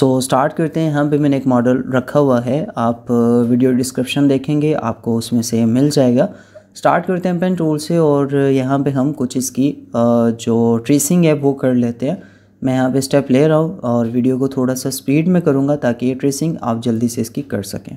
सो so, start करते हैं हम भी मैंने एक मॉडल रखा हुआ है आप वीडियो uh, डिस्क्रिप्शन देखेंगे आपको उसमें से मिल जाएगा स्टार्ट करते हैं पेन टूल से और यहाँ पे हम कुछ इसकी uh, जो ट्रेसिंग है वो कर लेते हैं मैं यहाँ पे स्टेप ले रहा हूँ और वीडियो को थोड़ा सा स्पीड में करूँगा ताकि ये ट्रेसिंग आप जल्दी से इसकी कर सकें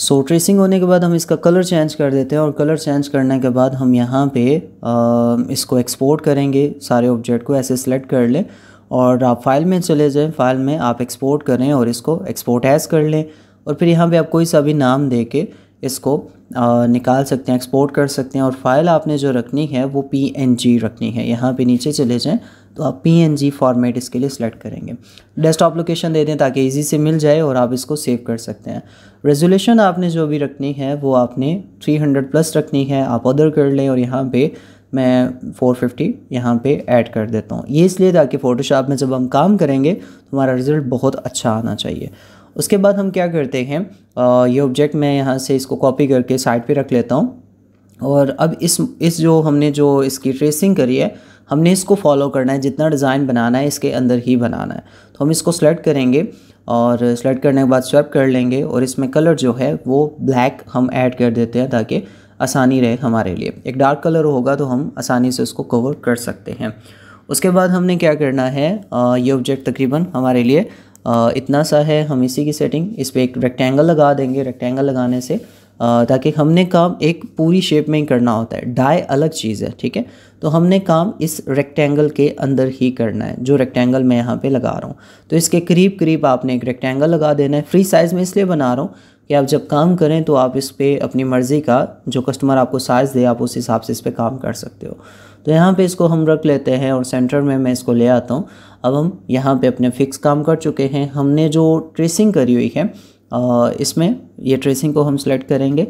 सो so, ट्रेसिंग होने के बाद हम इसका कलर चेंज कर देते हैं और कलर चेंज करने के बाद हम यहाँ पे आ, इसको एक्सपोर्ट करेंगे सारे ऑब्जेक्ट को ऐसे सेलेक्ट कर लें और आप फाइल में चले जाएं फाइल में आप एक्सपोर्ट करें और इसको एक्सपोर्ट एज कर लें और फिर यहाँ पे आप कोई सा भी नाम दे के इसको आ, निकाल सकते हैं एक्सपोर्ट कर सकते हैं और फाइल आपने जो रखनी है वो पी रखनी है यहाँ पर नीचे चले जाएँ पी एन जी फॉर्मेट इसके लिए सेलेक्ट करेंगे डेस्कटॉप लोकेशन दे दें ताकि ईजी से मिल जाए और आप इसको सेव कर सकते हैं रेजोल्यूशन आपने जो भी रखनी है वो आपने 300 प्लस रखनी है आप अदर कर लें और यहाँ पे मैं 450 फिफ्टी यहाँ पर ऐड कर देता हूँ ये इसलिए ताकि फ़ोटोशॉप में जब हम काम करेंगे तो हमारा रिज़ल्ट बहुत अच्छा आना चाहिए उसके बाद हम क्या करते हैं आ, ये ऑब्जेक्ट मैं यहाँ से इसको कॉपी करके साइड पे रख लेता हूँ और अब इस इस जो हमने जो इसकी ट्रेसिंग करी है हमने इसको फॉलो करना है जितना डिज़ाइन बनाना है इसके अंदर ही बनाना है तो हम इसको सेलेक्ट करेंगे और सेलेक्ट करने के बाद स्वैप कर लेंगे और इसमें कलर जो है वो ब्लैक हम ऐड कर देते हैं ताकि आसानी रहे हमारे लिए एक डार्क कलर होगा तो हम आसानी से उसको कवर कर सकते हैं उसके बाद हमने क्या करना है आ, ये ऑब्जेक्ट तकरीबन हमारे लिए आ, इतना सा है हम इसी की सेटिंग इस पर एक रेक्टेंगल लगा देंगे रेक्टेंगल लगाने से ताकि हमने काम एक पूरी शेप में ही करना होता है डाई अलग चीज़ है ठीक है तो हमने काम इस रेक्टेंगल के अंदर ही करना है जो रेक्टेंगल मैं यहाँ पे लगा रहा हूँ तो इसके करीब करीब आपने एक रेक्टेंगल लगा देना है फ्री साइज़ में इसलिए बना रहा हूँ कि आप जब काम करें तो आप इस पर अपनी मर्ज़ी का जो कस्टमर आपको साइज़ दे आप उस हिसाब से इस पर काम कर सकते हो तो यहाँ पे इसको हम रख लेते हैं और सेंटर में मैं इसको ले आता हूँ अब हम यहाँ पे अपने फिक्स काम कर चुके हैं हमने जो ट्रेसिंग करी हुई है इसमें ये ट्रेसिंग को हम सेलेक्ट करेंगे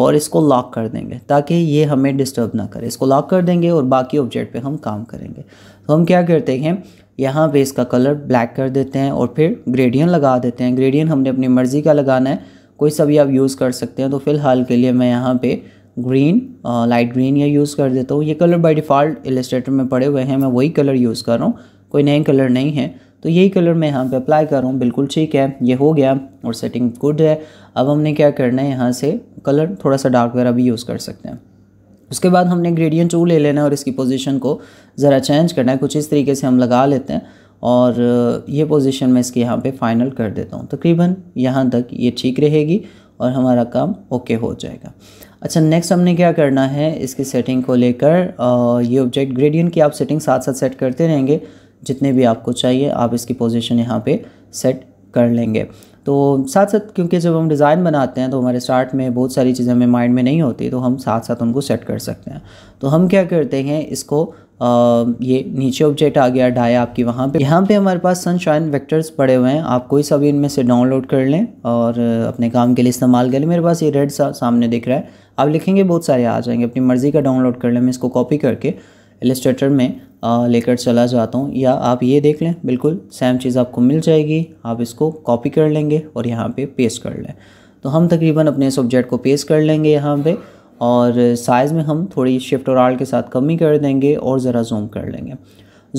और इसको लॉक कर देंगे ताकि ये हमें डिस्टर्ब ना करे इसको लॉक कर देंगे और बाकी ऑब्जेक्ट पे हम काम करेंगे तो हम क्या करते हैं यहाँ पे इसका कलर ब्लैक कर देते हैं और फिर ग्रेडियन लगा देते हैं ग्रेडियन हमने अपनी मर्ज़ी का लगाना है कोई सा भी आप यूज़ कर सकते हैं तो फ़िलहाल के लिए मैं यहाँ पर ग्रीन लाइट ग्रीन या यूज़ कर देता हूँ ये कलर बाई डिफ़ॉल्ट इलस्ट्रेटर में पड़े हुए हैं मैं वही कलर यूज़ कर रहा हूँ कोई नए कलर नहीं है तो यही कलर मैं यहाँ पे अप्लाई कर रहा हूँ बिल्कुल ठीक है ये हो गया और सेटिंग गुड है अब हमने क्या करना है यहाँ से कलर थोड़ा सा डार्क वगैरह भी यूज़ कर सकते हैं उसके बाद हमने ग्रेडियंट टू ले लेना है और इसकी पोजिशन को ज़रा चेंज करना है कुछ इस तरीके से हम लगा लेते हैं और ये पोजिशन मैं इसके यहाँ पर फाइनल कर देता हूँ तकरीबन यहाँ तक ये ठीक रहेगी और हमारा काम ओके हो जाएगा अच्छा नेक्स्ट हमने क्या करना है इसकी सेटिंग को लेकर ये ऑब्जेक्ट ग्रेडियंट की आप सेटिंग साथ साथ सेट करते रहेंगे जितने भी आपको चाहिए आप इसकी पोजीशन यहाँ पे सेट कर लेंगे तो साथ साथ क्योंकि जब हम डिज़ाइन बनाते हैं तो हमारे स्टार्ट में बहुत सारी चीज़ें हमें माइंड में नहीं होती तो हम साथ साथ उनको सेट कर सकते हैं तो हम क्या करते हैं इसको आ, ये नीचे ऑब्जेक्ट आ गया डाया आपकी वहाँ पे यहाँ पे हमारे पास सनशाइन वेक्टर्स पड़े हुए हैं आप कोई सा भी इनमें से डाउनलोड कर लें और अपने काम के लिए इस्तेमाल कर लें मेरे पास ये रेड सा सामने दिख रहा है आप लिखेंगे बहुत सारे आ जाएंगे अपनी मर्ज़ी का डाउनलोड कर लें मैं इसको कॉपी करके एलिस्ट्रेटर में लेकर चला जाता हूँ या आप ये देख लें बिल्कुल सेम चीज़ आपको मिल जाएगी आप इसको कॉपी कर लेंगे और यहाँ पे पेस्ट कर लें तो हम तकरीबन अपने सब्जेक्ट को पेस्ट कर लेंगे यहाँ पे और साइज़ में हम थोड़ी शिफ्ट और आल के साथ कमी कर देंगे और ज़रा जूम कर लेंगे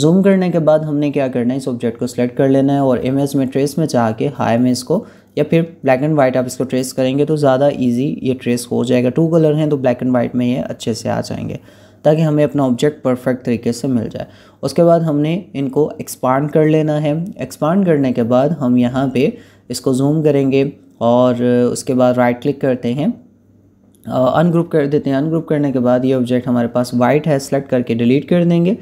जूम करने के बाद हमने क्या करना है इस ऑब्जेक्ट को सिलेक्ट कर लेना है और एम में ट्रेस में चाह के हाई में इसको या फिर ब्लैक एंड वाइट आप इसको ट्रेस करेंगे तो ज़्यादा ईजी ये ट्रेस हो जाएगा टू कलर हैं तो ब्लैक एंड वाइट में ये अच्छे से आ जाएंगे ताकि हमें अपना ऑब्जेक्ट परफेक्ट तरीके से मिल जाए उसके बाद हमने इनको एक्सपांड कर लेना है एक्सपांड करने के बाद हम यहाँ पे इसको जूम करेंगे और उसके बाद राइट क्लिक करते हैं अनग्रुप कर देते हैं अनग्रुप करने के बाद ये ऑब्जेक्ट हमारे पास वाइट है सेलेक्ट करके डिलीट कर देंगे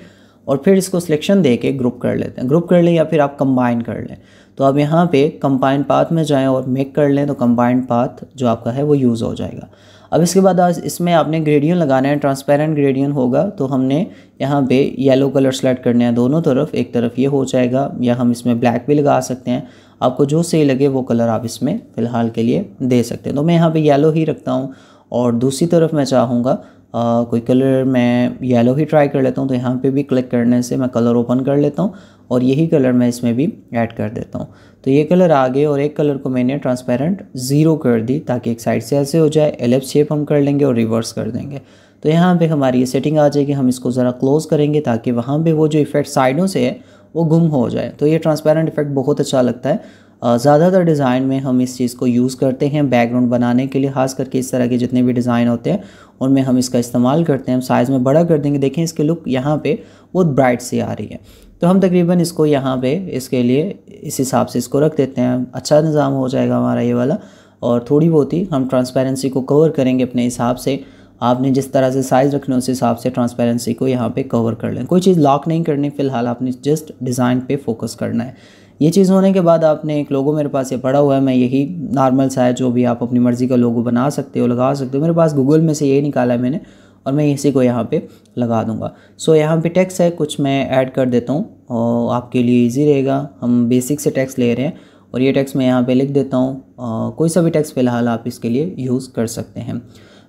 और फिर इसको सिलेक्शन दे के ग्रुप कर लेते हैं ग्रुप कर लें या फिर आप कंबाइन कर लें तो आप यहाँ पे कंबाइन पाथ में जाएं और मेक कर लें तो कंबाइंड पाथ जो आपका है वो यूज़ हो जाएगा अब इसके बाद आज इसमें आपने ग्रेडियन लगाना है ट्रांसपेरेंट ग्रेडियन होगा तो हमने यहाँ पे येलो कलर सेलेक्ट करने हैं दोनों तरफ एक तरफ ये हो जाएगा या हम इसमें ब्लैक भी लगा सकते हैं आपको जो सही लगे वो कलर आप इसमें फ़िलहाल के लिए दे सकते हैं तो मैं यहाँ पर येलो ही रखता हूँ और दूसरी तरफ मैं चाहूँगा Uh, कोई कलर मैं येलो ही ट्राई कर लेता हूँ तो यहाँ पे भी क्लिक करने से मैं कलर ओपन कर लेता हूँ और यही कलर मैं इसमें भी ऐड कर देता हूँ तो ये कलर आगे और एक कलर को मैंने ट्रांसपेरेंट ज़ीरो कर दी ताकि एक साइड से ऐसे हो जाए एलेप शेप हम कर लेंगे और रिवर्स कर देंगे तो यहाँ पे हमारी ये सेटिंग आ जाएगी हम इसको ज़रा क्लोज़ करेंगे ताकि वहाँ पे वो जो इफ़ेक्ट साइडों से है वो गुम हो जाए तो ये ट्रांसपेरेंट इफेक्ट बहुत अच्छा लगता है ज़्यादातर डिज़ाइन में हम इस चीज़ को यूज़ करते हैं बैकग्राउंड बनाने के लिए खास करके इस तरह के जितने भी डिज़ाइन होते हैं उनमें हम इसका इस्तेमाल करते हैं हम साइज़ में बड़ा कर देंगे देखें इसके लुक यहाँ पे बहुत ब्राइट सी आ रही है तो हम तकरीबन इसको यहाँ पे इसके लिए इस हिसाब से इसको रख देते हैं अच्छा निज़ाम हो जाएगा हमारा ये वाला और थोड़ी बहुत ही हम ट्रांसपेरेंसी को कवर करेंगे अपने हिसाब से आपने जिस तरह से साइज़ रखना उस हिसाब से ट्रांसपेरेंसी को यहाँ पे कवर कर लें कोई चीज़ लॉक नहीं करनी फ़िलहाल आपने जस्ट डिज़ाइन पे फोकस करना है ये चीज़ होने के बाद आपने एक लोगो मेरे पास ये पड़ा हुआ है मैं यही नॉर्मल सा है जो भी आप अपनी मर्ज़ी का लोगो बना सकते हो लगा सकते हो मेरे पास गूगल में से यही निकाला है मैंने और मैं इसी को यहाँ पे लगा दूँगा सो यहाँ पे टैक्स है कुछ मैं ऐड कर देता हूँ और आपके लिए इजी रहेगा हम बेसिक से टैक्स ले रहे हैं और ये टैक्स मैं यहाँ पे लिख देता हूँ कोई सा भी टैक्स फ़िलहाल आप इसके लिए यूज़ कर सकते हैं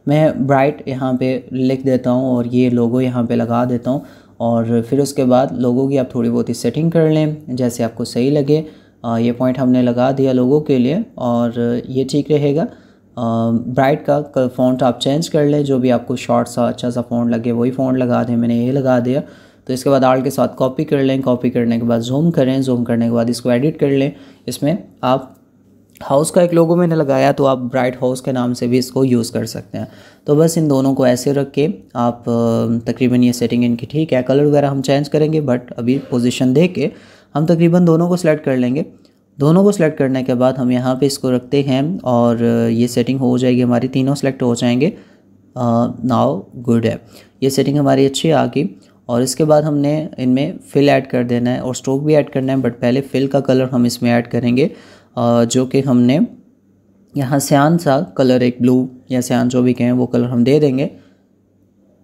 मैं ब्राइट यहाँ पे लिख देता हूँ और ये लोगो यहाँ पे लगा देता हूँ और फिर उसके बाद लोगों की आप थोड़ी बहुत ही सेटिंग कर लें जैसे आपको सही लगे ये पॉइंट हमने लगा दिया लोगों के लिए और ये ठीक रहेगा ब्राइट का फ़ॉन्ट आप चेंज कर लें जो भी आपको शॉर्ट सा अच्छा सा फ़ॉन्ट लगे वही फ़ॉन्ट लगा दें मैंने ये लगा दिया तो इसके बाद आर्ट के साथ कॉपी कर लें कॉपी करने के बाद जूम करें जूम करने के बाद इसको एडिट कर लें इसमें आप हाउस का एक लोगो मैंने लगाया तो आप ब्राइट हाउस के नाम से भी इसको यूज़ कर सकते हैं तो बस इन दोनों को ऐसे रख के आप तकरीबन ये सेटिंग इनकी ठीक है कलर वगैरह हम चेंज करेंगे बट अभी पोजीशन दे के हम तकरीबन दोनों को सिलेक्ट कर लेंगे दोनों को सिलेक्ट करने के बाद हम यहाँ पे इसको रखते हैं और ये सेटिंग हो जाएगी हमारी तीनों सेलेक्ट हो जाएंगे नाव गुड है ये सेटिंग हमारी अच्छी आ गई और इसके बाद हमने इनमें फिल ऐड कर देना है और स्ट्रोक भी ऐड करना है बट पहले फिल का कलर हम इसमें ऐड करेंगे जो कि हमने यहाँ सियान सा कलर एक ब्लू या सियान जो भी कहें वो कलर हम दे देंगे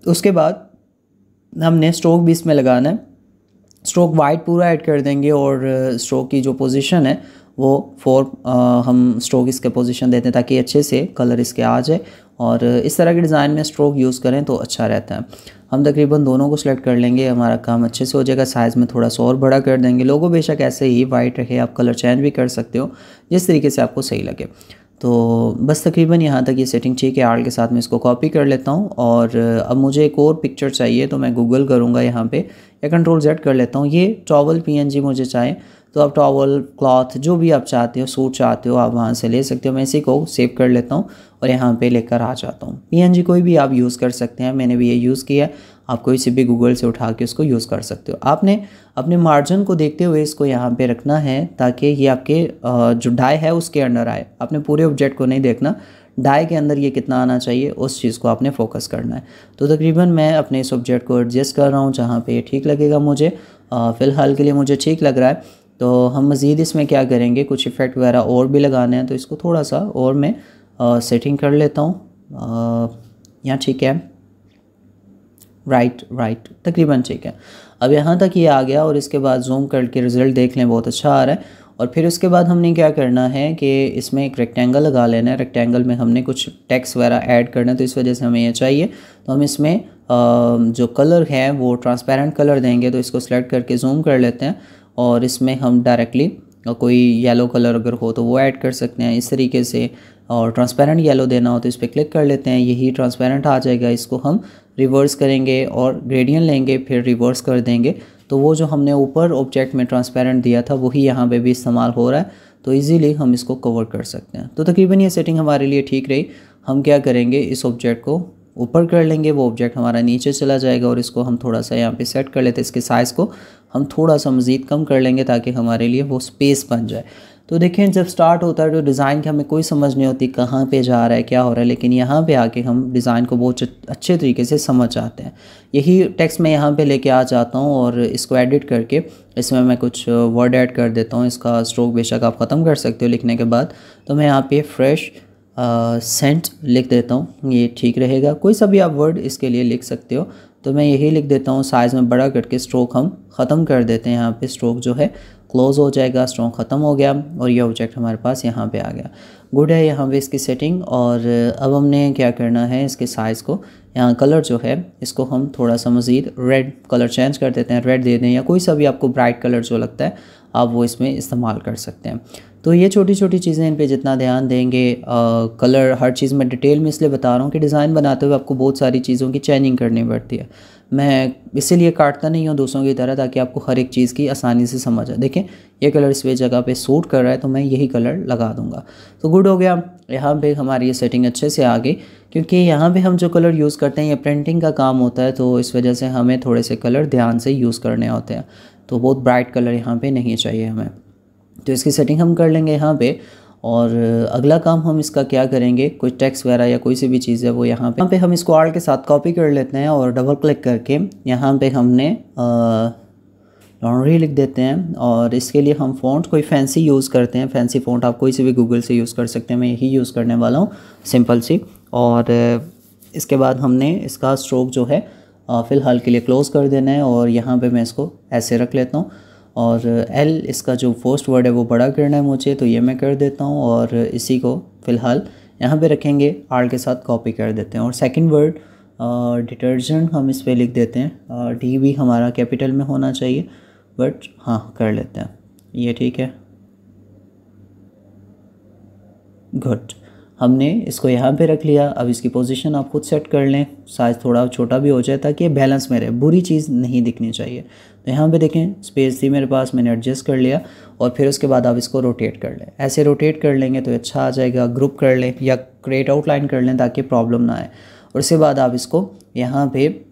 उसके बाद हमने स्ट्रोक भी इसमें लगाना है स्ट्रोक वाइट पूरा ऐड कर देंगे और स्ट्रोक की जो पोजीशन है वो फोर हम स्ट्रोक इसके पोजीशन देते हैं ताकि अच्छे से कलर इसके आ जाए और इस तरह के डिज़ाइन में स्ट्रोक यूज़ करें तो अच्छा रहता है हम तकरीबन दोनों को सिलेक्ट कर लेंगे हमारा काम अच्छे से हो जाएगा साइज़ में थोड़ा सा और बड़ा कर देंगे लोगों बेशक ऐसे ही वाइट रखे आप कलर चेंज भी कर सकते हो जिस तरीके से आपको सही लगे तो बस तकरीबन यहाँ तक ये सेटिंग ठीक है आर्ट के साथ मैं इसको कॉपी कर लेता हूँ और अब मुझे एक और पिक्चर चाहिए तो मैं गूगल करूँगा यहाँ पर या कंट्रोल जेड कर लेता हूँ ये टॉवल पी मुझे चाहिए तो आप टॉवल क्लॉथ जो भी आप चाहते हो सूट चाहते हो आप वहाँ से ले सकते हो मैं इसी को सेव कर लेता हूँ और यहाँ पे लेकर आ जाता हूँ पी कोई भी आप यूज़ कर सकते हैं मैंने भी ये यूज़ किया है आप कोई से भी गूगल से उठा के उसको यूज़ कर सकते हो आपने अपने मार्जिन को देखते हुए इसको यहाँ पे रखना है ताकि ये आपके जो डाई है उसके अंडर आए आपने पूरे ऑब्जेक्ट को नहीं देखना डाई के अंदर ये कितना आना चाहिए उस चीज़ को आपने फोकस करना है तो तकरीबन मैं अपने इस ऑब्जेक्ट को एडजस्ट कर रहा हूँ जहाँ पर ये ठीक लगेगा मुझे फ़िलहाल के लिए मुझे ठीक लग रहा है तो हम मज़ीद इसमें क्या करेंगे कुछ इफ़ेक्ट वगैरह और भी लगाने हैं तो इसको थोड़ा सा और मैं सेटिंग कर लेता हूँ यहाँ ठीक है राइट राइट तकरीबन ठीक है अब यहाँ तक ये यह आ गया और इसके बाद जूम करके रिज़ल्ट देख लें बहुत अच्छा आ रहा है और फिर उसके बाद हमने क्या करना है कि इसमें एक रेक्टेंगल लगा लेना है रेक्टेंगल में हमने कुछ टैक्स वगैरह ऐड करना है तो इस वजह से हमें यह चाहिए तो हम इसमें जो कलर है वो ट्रांसपेरेंट कलर देंगे तो इसको सेलेक्ट करके जूम कर लेते हैं और इसमें हम डायरेक्टली कोई येलो कलर अगर हो तो वो ऐड कर सकते हैं इस तरीके से और ट्रांसपेरेंट येलो देना हो तो इस पर क्लिक कर लेते हैं यही ट्रांसपेरेंट आ जाएगा इसको हम रिवर्स करेंगे और ग्रेडियन लेंगे फिर रिवर्स कर देंगे तो वो जो हमने ऊपर ऑब्जेक्ट में ट्रांसपेरेंट दिया था वही यहाँ पे भी इस्तेमाल हो रहा है तो इजीली हम इसको कवर कर सकते हैं तो तकरीबन ये सेटिंग हमारे लिए ठीक रही हम क्या करेंगे इस ऑब्जेक्ट को ऊपर कर लेंगे वो ऑब्जेक्ट हमारा नीचे चला जाएगा और इसको हम थोड़ा सा यहाँ पे सेट कर लेते हैं इसके साइज़ को हम थोड़ा सा मज़ीद कम कर लेंगे ताकि हमारे लिए वो स्पेस बन जाए तो देखें जब स्टार्ट होता है तो डिज़ाइन की हमें कोई समझ नहीं होती कहाँ पे जा रहा है क्या हो रहा है लेकिन यहाँ पे आके हम डिज़ाइन को बहुत अच्छे तरीके से समझ आते हैं यही टेक्स्ट मैं यहाँ पे लेके आ जाता हूँ और इसको एडिट करके इसमें मैं कुछ वर्ड ऐड कर देता हूँ इसका स्ट्रोक बेशक आप ख़त्म कर सकते हो लिखने के बाद तो मैं यहाँ पर फ्रेश सेंट लिख देता हूँ ये ठीक रहेगा कोई सा भी आप वर्ड इसके लिए लिख सकते हो तो मैं यही लिख देता हूँ साइज़ में बड़ा करके स्ट्रोक हम ख़त्म कर देते हैं यहाँ पे स्ट्रोक जो है क्लोज़ हो जाएगा स्ट्रोक ख़त्म हो गया और ये ऑब्जेक्ट हमारे पास यहाँ पे आ गया गुड है यहाँ पे इसकी सेटिंग और अब हमने क्या करना है इसके साइज़ को यहाँ कलर जो है इसको हम थोड़ा सा मज़ीद रेड कलर चेंज कर देते हैं रेड दे दें या कोई सा भी आपको ब्राइट कलर जो लगता है आप वो इसमें इस्तेमाल कर सकते हैं तो ये छोटी छोटी चीज़ें इन पर जितना ध्यान देंगे आ, कलर हर चीज़ में डिटेल में इसलिए बता रहा हूँ कि डिज़ाइन बनाते हुए आपको बहुत सारी चीज़ों की चैनिंग करनी पड़ती है मैं इसीलिए काटता नहीं हूँ दूसरों की तरह ताकि आपको हर एक चीज़ की आसानी से समझ आए देखें ये कलर इस जगह पे सूट कर रहा है तो मैं यही कलर लगा दूंगा तो गुड हो गया यहाँ पे हमारी ये सेटिंग अच्छे से आ गई क्योंकि यहाँ पे हम जो कलर यूज़ करते हैं ये प्रिंटिंग का काम होता है तो इस वजह से हमें थोड़े से कलर ध्यान से यूज़ करने होते हैं तो बहुत ब्राइट कलर यहाँ पर नहीं चाहिए हमें तो इसकी सेटिंग हम कर लेंगे यहाँ पे और अगला काम हम इसका क्या करेंगे कोई टैक्स वगैरह या कोई सी भी चीज़ है वो यहाँ पे यहाँ पे हम इसको आर्ट के साथ कॉपी कर लेते हैं और डबल क्लिक करके यहाँ पे हमने लॉन्ड्री लिख देते हैं और इसके लिए हम फ़ॉन्ट कोई फैंसी यूज़ करते हैं फैंसी फ़ॉन्ट आप कोई से भी गूगल से यूज़ कर सकते हैं मैं यही यूज़ करने वाला हूँ सिंपल सी और इसके बाद हमने इसका स्ट्रोक जो है फ़िलहाल के लिए क्लोज़ कर देना है और यहाँ पर मैं इसको ऐसे रख लेता हूँ और एल इसका जो फर्स्ट वर्ड है वो बड़ा करना है मुझे तो ये मैं कर देता हूँ और इसी को फ़िलहाल यहाँ पे रखेंगे आर के साथ कॉपी कर देते हैं और सेकंड वर्ड डिटर्जेंट हम इस पर लिख देते हैं डी भी हमारा कैपिटल में होना चाहिए बट हाँ कर लेते हैं ये ठीक है गुड हमने इसको यहाँ पे रख लिया अब इसकी पोजीशन आप खुद सेट कर लें साइज़ थोड़ा छोटा भी हो जाए ताकि ये बैलेंस में रहे बुरी चीज़ नहीं दिखनी चाहिए तो यहाँ पे देखें स्पेस थी मेरे पास मैंने एडजस्ट कर लिया और फिर उसके बाद आप इसको रोटेट कर लें ऐसे रोटेट कर लेंगे तो अच्छा आ जाएगा ग्रुप कर लें या क्रेट आउटलाइन कर लें ताकि प्रॉब्लम ना आए और उसके बाद आप इसको यहाँ पर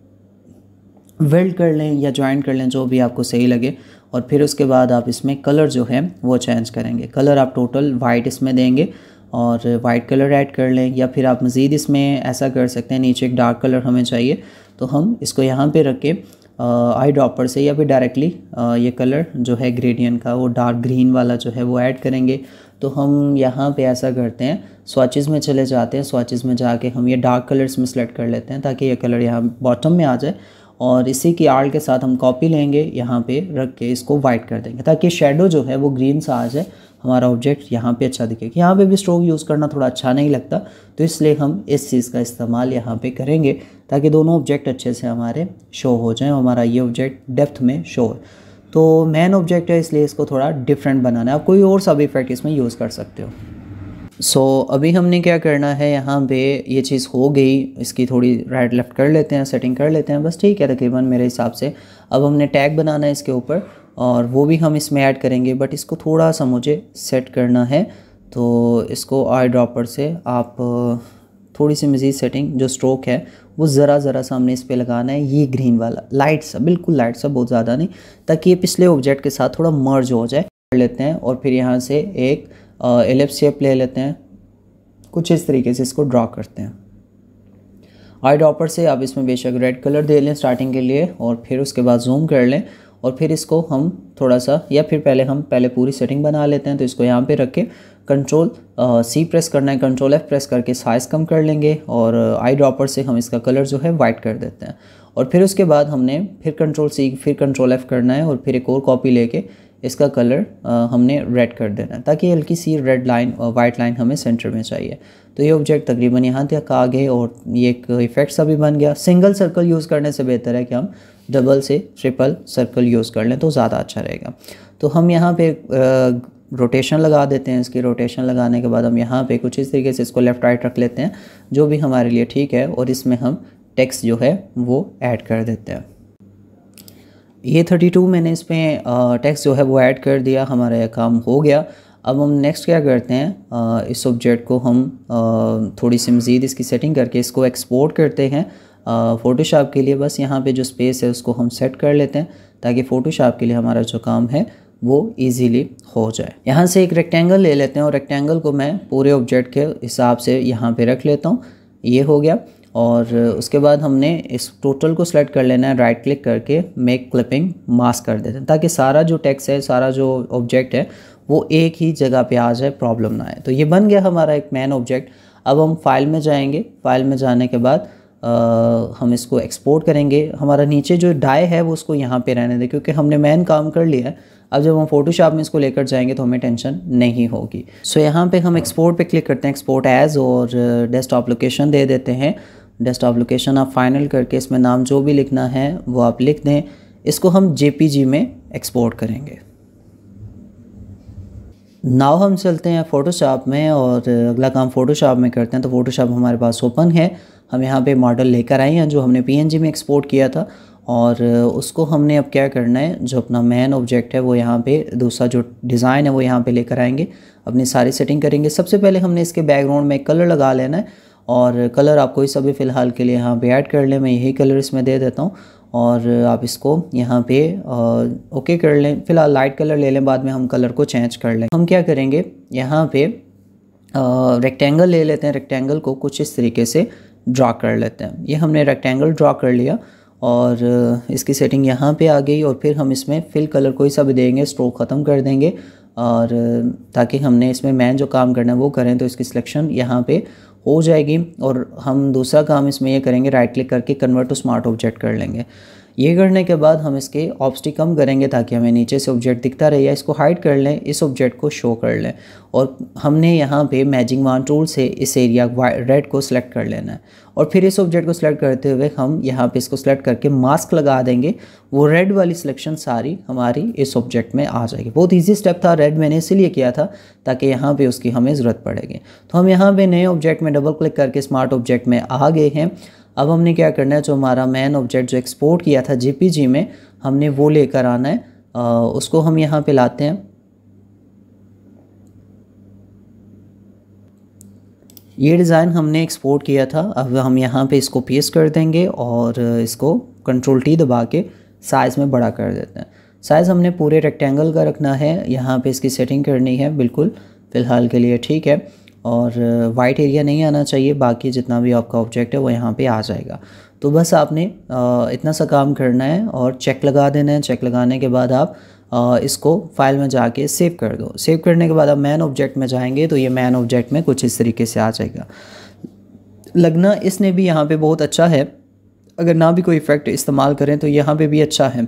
वेल्ड कर लें या ज्वाइन कर लें जो भी आपको सही लगे और फिर उसके बाद आप इसमें कलर जो है वो चेंज करेंगे कलर आप टोटल वाइट इसमें देंगे और वाइट कलर ऐड कर लें या फिर आप मज़ीद इसमें ऐसा कर सकते हैं नीचे एक डार्क कलर हमें चाहिए तो हम इसको यहाँ पे रख के आई ड्रॉपर से या फिर डायरेक्टली ये कलर जो है ग्रेडियन का वो डार्क ग्रीन वाला जो है वो ऐड करेंगे तो हम यहाँ पे ऐसा करते हैं स्वाचेज़ में चले जाते हैं स्वाचेज़ में जाके हम ये डार्क कलर्स में सेलेक्ट कर लेते हैं ताकि ये कलर यहाँ बॉटम में आ जाए और इसी की आड़ के साथ हम कॉपी लेंगे यहाँ पे रख के इसको वाइट कर देंगे ताकि शेडो जो है वो ग्रीन सा आ जाए हमारा ऑब्जेक्ट यहाँ पे अच्छा दिखेगा यहाँ पे भी स्ट्रोक यूज़ करना थोड़ा अच्छा नहीं लगता तो इसलिए हम इस चीज़ का इस्तेमाल यहाँ पे करेंगे ताकि दोनों ऑब्जेक्ट अच्छे से हमारे शो हो जाएँ हमारा ये ऑब्जेक्ट डेप्थ में शो हो तो मेन ऑब्जेक्ट है इसलिए इसको थोड़ा डिफरेंट बनाना है आप कोई और सब इफेक्ट इसमें यूज़ कर सकते हो सो so, अभी हमने क्या करना है यहाँ पे ये चीज़ हो गई इसकी थोड़ी राइट लेफ़्ट कर लेते हैं सेटिंग कर लेते हैं बस ठीक है तकरीबन मेरे हिसाब से अब हमने टैग बनाना है इसके ऊपर और वो भी हम इसमें ऐड करेंगे बट इसको थोड़ा सा मुझे सेट करना है तो इसको आई ड्रॉपर से आप थोड़ी सी मज़ीद सेटिंग जो स्ट्रोक है वो ज़रा ज़रा सा हमने इस पर लगाना है ये ग्रीन वाला लाइट सा बिल्कुल लाइट सा बहुत ज़्यादा नहीं ताकि ये पिछले ऑब्जेक्ट के साथ थोड़ा मर्ज हो जाए कर लेते हैं और फिर यहाँ से एक एलिप शेप ले लेते हैं कुछ इस तरीके से इसको ड्रा करते हैं आई ड्रॉपर से आप इसमें बेशक रेड कलर दे लें स्टार्टिंग के लिए और फिर उसके बाद जूम कर लें और फिर इसको हम थोड़ा सा या फिर पहले हम पहले पूरी सेटिंग बना लेते हैं तो इसको यहाँ पे रख के कंट्रोल सी प्रेस करना है कंट्रोल एफ़ प्रेस करके साइज़ कम कर लेंगे और आई ड्रॉपर से हम इसका कलर जो है वाइट कर देते हैं और फिर उसके बाद हमने फिर कंट्रोल सी फिर कंट्रोल एफ़ करना है और फिर एक और कॉपी लेके इसका कलर हमने रेड कर देना ताकि हल्की सी रेड लाइन और वाइट लाइन हमें सेंटर में चाहिए तो ये ऑब्जेक्ट तकरीबन यहाँ तक आ गए और ये एक इफ़ेक्ट सा भी बन गया सिंगल सर्कल यूज़ करने से बेहतर है कि हम डबल से ट्रिपल सर्कल यूज़ कर लें तो ज़्यादा अच्छा रहेगा तो हम यहाँ पे रोटेशन लगा देते हैं इसकी रोटेशन लगाने के बाद हम यहाँ पे कुछ इस तरीके से इसको लेफ़्ट राइट रख लेते हैं जो भी हमारे लिए ठीक है और इसमें हम टेक्स्ट जो है वो ऐड कर देते हैं ये थर्टी टू मैंने इसमें टैक्स जो है वो ऐड कर दिया हमारा काम हो गया अब हम नेक्स्ट क्या करते हैं इस ऑब्जेक्ट को हम थोड़ी सी मज़ीद इसकी सेटिंग करके इसको एक्सपोर्ट करते हैं फ़ोटोशॉप के लिए बस यहाँ पे जो स्पेस है उसको हम सेट कर लेते हैं ताकि फ़ोटोशॉप के लिए हमारा जो काम है वो इजीली हो जाए यहाँ से एक रेक्टेंगल ले लेते हैं और रेक्टेंगल को मैं पूरे ऑब्जेक्ट के हिसाब से यहाँ पे रख लेता हूँ ये हो गया और उसके बाद हमने इस टोटल को सेलेक्ट कर लेना है राइट क्लिक करके मेक क्लिपिंग मास्क कर देते हैं ताकि सारा जो टेक्स है सारा जो ऑब्जेक्ट है वो एक ही जगह पे आ जाए प्रॉब्लम ना आए तो ये बन गया हमारा एक मेन ऑब्जेक्ट अब हम फाइल में जाएंगे फाइल में जाने के बाद आ, हम इसको एक्सपोर्ट करेंगे हमारा नीचे जो डाई है वो उसको यहाँ पर रहने दें क्योंकि हमने मेन काम कर लिया है अब जब हम फोटोशॉप में इसको लेकर जाएंगे तो हमें टेंशन नहीं होगी सो so, यहाँ पे हम एक्सपोर्ट पे क्लिक करते हैं एक्सपोर्ट एज और डेस्कटॉप लोकेशन दे देते हैं डेस्कटॉप लोकेशन आप फाइनल करके इसमें नाम जो भी लिखना है वो आप लिख दें इसको हम जे में एक्सपोर्ट करेंगे नाव हम चलते हैं फ़ोटोशॉप में और अगला काम फ़ोटोशॉप में करते हैं तो फ़ोटोशॉप हमारे पास ओपन है हम यहाँ पे मॉडल लेकर आए हैं जो हमने पीएनजी में एक्सपोर्ट किया था और उसको हमने अब क्या करना है जो अपना मेन ऑब्जेक्ट है वो यहाँ पे दूसरा जो डिज़ाइन है वो यहाँ पे लेकर आएंगे अपनी सारी सेटिंग करेंगे सबसे पहले हमने इसके बैकग्राउंड में कलर लगा लेना है और कलर आप कोई सा भी फ़िलहाल के लिए यहाँ पे ऐड कर लें मैं यही कलर इसमें दे देता हूँ और आप इसको यहाँ पे ओके कर लें फ़िलहाल लाइट कलर ले लें बाद में हम कलर को चेंज कर लें हम क्या करेंगे यहाँ पे रेक्टेंगल ले लेते हैं रेक्टेंगल को कुछ इस तरीके से ड्रा कर लेते हैं ये हमने रेक्टेंगल ड्रा कर लिया और इसकी सेटिंग यहाँ पे आ गई और फिर हम इसमें फिल कलर कोई सा भी देंगे स्ट्रोक ख़त्म कर देंगे और ताकि हमने इसमें मैन जो काम करना है वो करें तो इसकी सिलेक्शन यहाँ पे हो जाएगी और हम दूसरा काम इसमें ये करेंगे राइट क्लिक करके कन्वर्ट टू स्मार्ट ऑब्जेक्ट कर लेंगे ये करने के बाद हम इसके ऑप्स्टी कम करेंगे ताकि हमें नीचे से ऑब्जेक्ट दिखता रहे या इसको हाइड कर लें इस ऑब्जेक्ट को शो कर लें और हमने यहाँ पे मैजिंग वन टूल से इस एरिया रेड को सिलेक्ट कर लेना है और फिर इस ऑब्जेक्ट को सिलेक्ट करते हुए हम यहाँ पे इसको सिलेक्ट करके मास्क लगा देंगे वो रेड वाली सिलेक्शन सारी हमारी इस ऑब्जेक्ट में आ जाएगी बहुत ईजी स्टेप था रेड मैंने इसीलिए किया था ताकि यहाँ पर उसकी हमें ज़रूरत पड़ेगी तो हम यहाँ पर नए ऑब्जेक्ट में डबल क्लिक करके स्मार्ट ऑब्जेक्ट में आ गए हैं अब हमने क्या करना है जो हमारा मैन ऑब्जेक्ट जो एक्सपोर्ट किया था जी में हमने वो लेकर आना है आ, उसको हम यहाँ पर लाते हैं ये डिज़ाइन हमने एक्सपोर्ट किया था अब हम यहाँ पे इसको पेस्ट कर देंगे और इसको कंट्रोल टी दबा के साइज़ में बड़ा कर देते हैं साइज़ हमने पूरे रेक्टेंगल का रखना है यहाँ पे इसकी सेटिंग करनी है बिल्कुल फ़िलहाल के लिए ठीक है और वाइट एरिया नहीं आना चाहिए बाकी जितना भी आपका ऑब्जेक्ट है वो यहाँ पर आ जाएगा तो बस आपने इतना सा काम करना है और चेक लगा देना है चेक लगाने के बाद आप इसको फाइल में जाके सेव कर दो सेव करने के बाद आप मैन ऑब्जेक्ट में जाएंगे तो ये मैन ऑब्जेक्ट में कुछ इस तरीके से आ जाएगा लगना इसने भी यहाँ पे बहुत अच्छा है अगर ना भी कोई इफ़ेक्ट इस्तेमाल करें तो यहाँ पे भी अच्छा है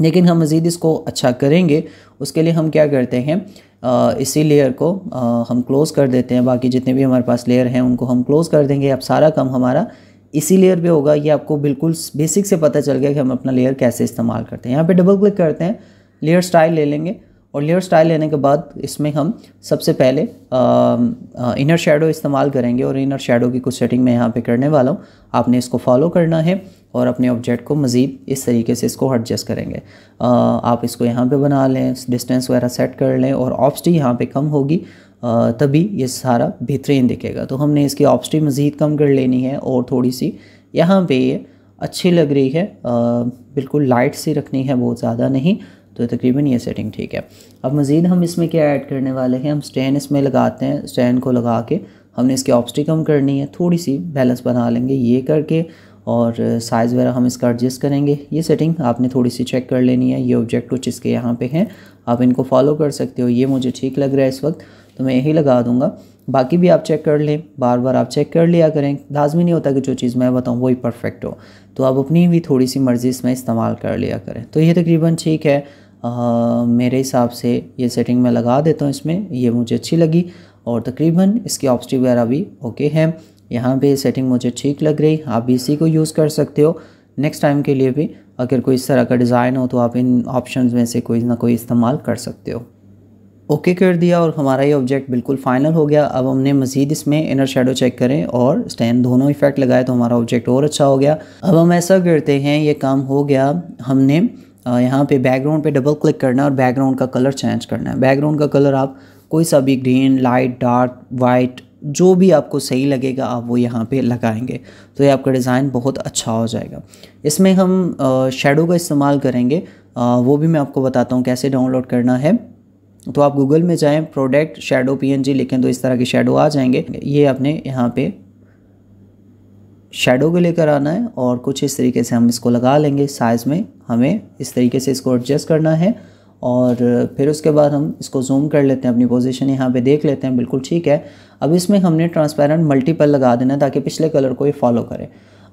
लेकिन हम मज़ीद इसको अच्छा करेंगे उसके लिए हम क्या करते हैं इसी लेयर को हम क्लोज़ कर देते हैं बाकी जितने भी हमारे पास लेयर हैं उनको हम क्लोज़ कर देंगे अब सारा काम हमारा इसी लेयर पे होगा ये आपको बिल्कुल बेसिक से पता चल गया कि हम अपना लेयर कैसे इस्तेमाल करते हैं यहाँ पे डबल क्लिक करते हैं लेयर स्टाइल ले लेंगे और लेयर स्टाइल लेने के बाद इसमें हम सबसे पहले इनर शेडो इस्तेमाल करेंगे और इनर शेडो की कुछ सेटिंग मैं यहाँ पे करने वाला हूँ आपने इसको फॉलो करना है और अपने ऑब्जेक्ट को मज़ीद इस तरीके से इसको एडजस्ट करेंगे आ, आप इसको यहाँ पे बना लें डिस्टेंस वगैरह सेट कर लें और ऑप्सटी यहाँ पे कम होगी तभी ये सारा बेहतरीन दिखेगा तो हमने इसकी ऑप्सटी मज़ीद कम कर लेनी है और थोड़ी सी यहाँ पर ये अच्छी लग रही है बिल्कुल लाइट सी रखनी है बहुत ज़्यादा नहीं तो तकरीबन ये सेटिंग ठीक है अब मज़ीद हम इसमें क्या ऐड करने वाले हैं हम स्टैंड इसमें लगाते हैं स्टैंड को लगा के हमने इसकी ऑप्स्टिक कम करनी है थोड़ी सी बैलेंस बना लेंगे ये करके और साइज़ वगैरह हम इसका एडजस्ट करेंगे ये सेटिंग आपने थोड़ी सी चेक कर लेनी है ये ऑब्जेक्ट कुछ इसके यहाँ पे हैं आप इनको फॉलो कर सकते हो ये मुझे ठीक लग रहा है इस वक्त तो मैं यही लगा दूँगा बाकी भी आप चेक कर लें बार बार आप चेक कर लिया करें लाजमी नहीं होता कि जो चीज़ मैं बताऊँ वही परफेक्ट हो तो आप अपनी भी थोड़ी सी मर्ज़ी इसमें इस्तेमाल कर लिया करें तो ये तकरीबन ठीक है आ, मेरे हिसाब से ये सेटिंग मैं लगा देता हूँ इसमें ये मुझे अच्छी लगी और तकरीबन इसकी ऑप्शन वगैरह भी ओके है यहाँ पे सेटिंग मुझे ठीक लग रही आप भी इसी को यूज़ कर सकते हो नेक्स्ट टाइम के लिए भी अगर कोई इस तरह का डिज़ाइन हो तो आप इन ऑप्शन में से कोई ना कोई इस्तेमाल कर सकते हो ओके okay कर दिया और हमारा ये ऑब्जेक्ट बिल्कुल फाइनल हो गया अब हमने मज़ीद इसमें इनर शेडो चेक करें और स्टैंड दोनों इफेक्ट लगाए तो हमारा ऑब्जेक्ट और अच्छा हो गया अब हम ऐसा करते हैं ये काम हो गया हमने यहाँ पे बैकग्राउंड पे डबल क्लिक करना है और बैकग्राउंड का कलर चेंज करना है बैकग्राउंड का कलर आप कोई सा भी ग्रीन लाइट डार्क वाइट जो भी आपको सही लगेगा आप वो यहाँ पे लगाएंगे तो ये आपका डिज़ाइन बहुत अच्छा हो जाएगा इसमें हम शेडो का इस्तेमाल करेंगे वो भी मैं आपको बताता हूँ कैसे डाउनलोड करना है तो आप गूगल में जाएँ प्रोडक्ट शेडो पीएनजी लिखें तो इस तरह के शेडो आ जाएंगे ये आपने यहाँ पे शेडो को लेकर आना है और कुछ इस तरीके से हम इसको लगा लेंगे साइज़ में हमें इस तरीके से इसको एडजस्ट करना है और फिर उसके बाद हम इसको जूम कर लेते हैं अपनी पोजीशन यहाँ पे देख लेते हैं बिल्कुल ठीक है अब इसमें हमने ट्रांसपेरेंट मल्टीपल लगा देना है ताकि पिछले कलर को ये फॉलो करे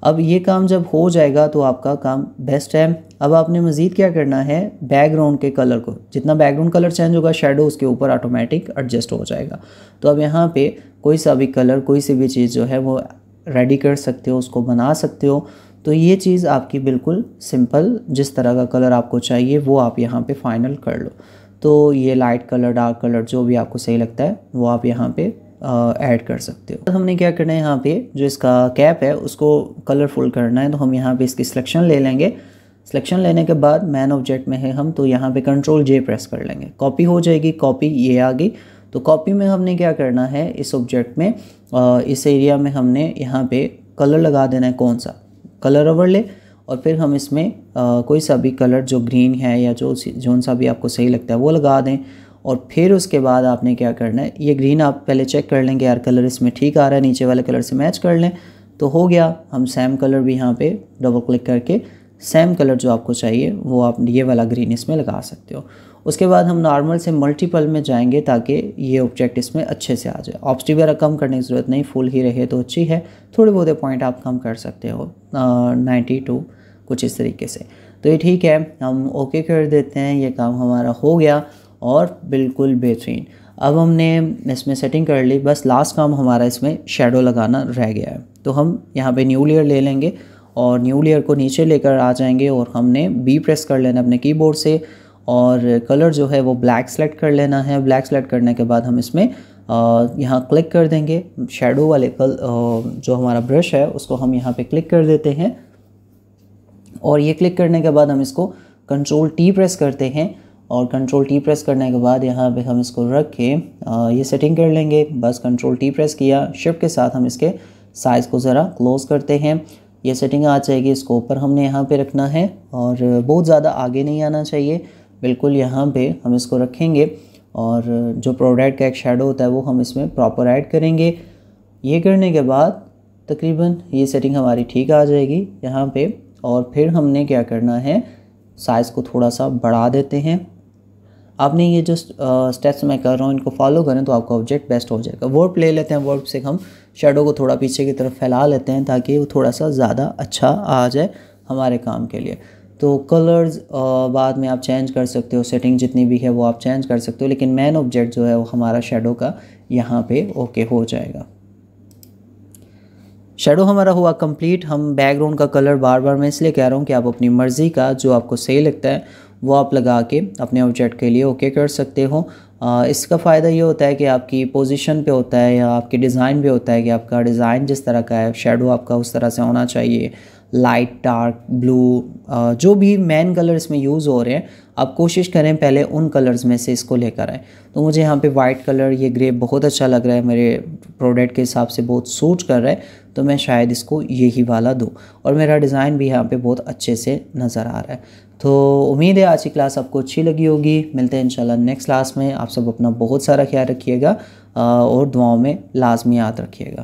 अब ये काम जब हो जाएगा तो आपका काम बेस्ट है अब आपने मज़ीद क्या करना है बैकग्राउंड के कलर को जितना बैकग्राउंड कलर चेंज होगा शेडो उसके ऊपर ऑटोमेटिक एडजस्ट हो जाएगा तो अब यहाँ पे कोई सा भी कलर कोई सी भी चीज़ जो है वो रेडी कर सकते हो उसको बना सकते हो तो ये चीज़ आपकी बिल्कुल सिंपल जिस तरह का कलर आपको चाहिए वो आप यहाँ पर फाइनल कर लो तो ये लाइट कलर डार्क कलर जो भी आपको सही लगता है वो आप यहाँ पर ऐड कर सकते हो तो हमने क्या करना है यहाँ पे जो इसका कैप है उसको कलरफुल करना है तो हम यहाँ पे इसकी सिलेक्शन ले लेंगे सिलेक्शन लेने के बाद मैन ऑब्जेक्ट में है हम तो यहाँ पे कंट्रोल जे प्रेस कर लेंगे कॉपी हो जाएगी कॉपी ये आ गई तो कॉपी में हमने क्या करना है इस ऑब्जेक्ट में आ, इस एरिया में हमने यहाँ पे कलर लगा देना है कौन सा कलर ले और फिर हम इसमें आ, कोई सा भी कलर जो ग्रीन है या जो जोन सा भी आपको सही लगता है वो लगा दें और फिर उसके बाद आपने क्या करना है ये ग्रीन आप पहले चेक कर लेंगे यार कलर इसमें ठीक आ रहा है नीचे वाले कलर से मैच कर लें तो हो गया हम सेम कलर भी यहाँ पे डबल क्लिक करके सेम कलर जो आपको चाहिए वो आप ये वाला ग्रीन इसमें लगा सकते हो उसके बाद हम नॉर्मल से मल्टीपल में जाएंगे ताकि ये ऑब्जेक्ट इसमें अच्छे से आ जाए ऑप्स वगैरह कम करने की ज़रूरत नहीं फुल ही रहे तो अच्छी है थोड़े बहुत पॉइंट आप कम कर सकते हो नाइन्टी टू कुछ इस तरीके से तो ये ठीक है हम ओके कर देते हैं ये काम हमारा हो गया और बिल्कुल बेहतरीन अब हमने इसमें सेटिंग कर ली बस लास्ट काम हमारा इसमें शेडो लगाना रह गया है तो हम यहाँ पे न्यू लेयर ले लेंगे और न्यू लेयर को नीचे लेकर आ जाएंगे और हमने बी प्रेस कर लेना अपने कीबोर्ड से और कलर जो है वो ब्लैक सेलेक्ट कर लेना है ब्लैक सेलेक्ट करने के बाद हम इसमें यहाँ क्लिक कर देंगे शेडो वाले कल जो हमारा ब्रश है उसको हम यहाँ पे क्लिक कर देते हैं और ये क्लिक करने के बाद हम इसको कंट्रोल टी प्रेस करते हैं और कंट्रोल टी प्रेस करने के बाद यहाँ पे हम इसको रख के ये सेटिंग कर लेंगे बस कंट्रोल टी प्रेस किया शिफ्ट के साथ हम इसके साइज़ को ज़रा क्लोज़ करते हैं ये सेटिंग आ जाएगी इसको ऊपर हमने यहाँ पे रखना है और बहुत ज़्यादा आगे नहीं आना चाहिए बिल्कुल यहाँ पे हम इसको रखेंगे और जो प्रोडक्ट का एक शेडो होता है वो हम इसमें प्रॉपर ऐड करेंगे ये करने के बाद तकरीबन ये सेटिंग हमारी ठीक आ जाएगी यहाँ पे और फिर हमने क्या करना है साइज़ को थोड़ा सा बढ़ा देते हैं आपने ये जो स्टेप्स मैं कर रहा हूँ इनको फॉलो करें तो आपका ऑब्जेक्ट बेस्ट हो जाएगा वर्ब ले लेते हैं वर्ब से हम शेडो को थोड़ा पीछे की तरफ फैला लेते हैं ताकि वो थोड़ा सा ज़्यादा अच्छा आ जाए हमारे काम के लिए तो कलर्स बाद में आप चेंज कर सकते हो सेटिंग जितनी भी है वो आप चेंज कर सकते हो लेकिन मेन ऑब्जेक्ट जो है वो हमारा शेडो का यहाँ पे ओके हो जाएगा शेडो हमारा हुआ कंप्लीट हम बैकग्राउंड का कलर बार बार मैं इसलिए कह रहा हूँ कि आप अपनी मर्ज़ी का जो आपको सही लगता है वो आप लगा के अपने ऑब्जेक्ट के लिए ओके कर सकते हो आ, इसका फ़ायदा ये होता है कि आपकी पोजीशन पे होता है या आपके डिज़ाइन पे होता है कि आपका डिज़ाइन जिस तरह का है शेडो आपका उस तरह से होना चाहिए लाइट डार्क ब्लू जो भी मेन कलर इसमें यूज़ हो रहे हैं आप कोशिश करें पहले उन कलर्स में से इसको लेकर आए तो मुझे यहाँ पे वाइट कलर ये ग्रे बहुत अच्छा लग रहा है मेरे प्रोडक्ट के हिसाब से बहुत सूट कर रहा है तो मैं शायद इसको यही वाला दूँ और मेरा डिज़ाइन भी यहाँ पे बहुत अच्छे से नज़र आ रहा है तो उम्मीद है आज की क्लास आपको अच्छी लगी होगी मिलते हैं इंशाल्लाह नेक्स्ट क्लास में आप सब अपना बहुत सारा ख्याल रखिएगा uh, और दुआओं में लाजमी याद रखिएगा